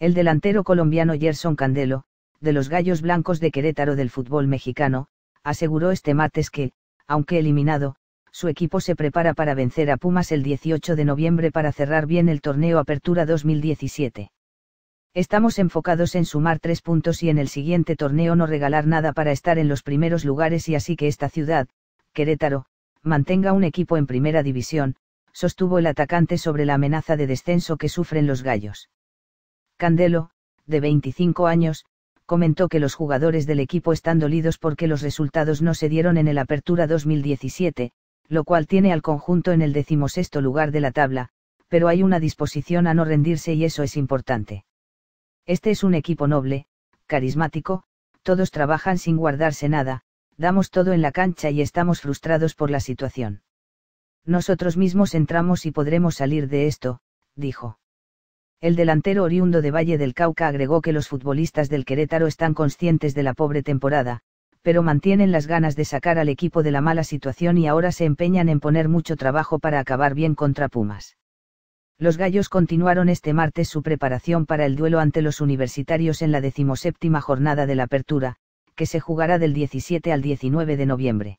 el delantero colombiano Gerson Candelo, de los Gallos Blancos de Querétaro del fútbol mexicano, aseguró este martes que, aunque eliminado, su equipo se prepara para vencer a Pumas el 18 de noviembre para cerrar bien el torneo Apertura 2017. Estamos enfocados en sumar tres puntos y en el siguiente torneo no regalar nada para estar en los primeros lugares y así que esta ciudad, Querétaro, mantenga un equipo en primera división, sostuvo el atacante sobre la amenaza de descenso que sufren los gallos. Candelo, de 25 años, comentó que los jugadores del equipo están dolidos porque los resultados no se dieron en el Apertura 2017, lo cual tiene al conjunto en el decimosexto lugar de la tabla, pero hay una disposición a no rendirse y eso es importante. Este es un equipo noble, carismático, todos trabajan sin guardarse nada, damos todo en la cancha y estamos frustrados por la situación. Nosotros mismos entramos y podremos salir de esto, dijo. El delantero oriundo de Valle del Cauca agregó que los futbolistas del Querétaro están conscientes de la pobre temporada, pero mantienen las ganas de sacar al equipo de la mala situación y ahora se empeñan en poner mucho trabajo para acabar bien contra Pumas. Los gallos continuaron este martes su preparación para el duelo ante los universitarios en la decimoséptima jornada de la apertura, que se jugará del 17 al 19 de noviembre.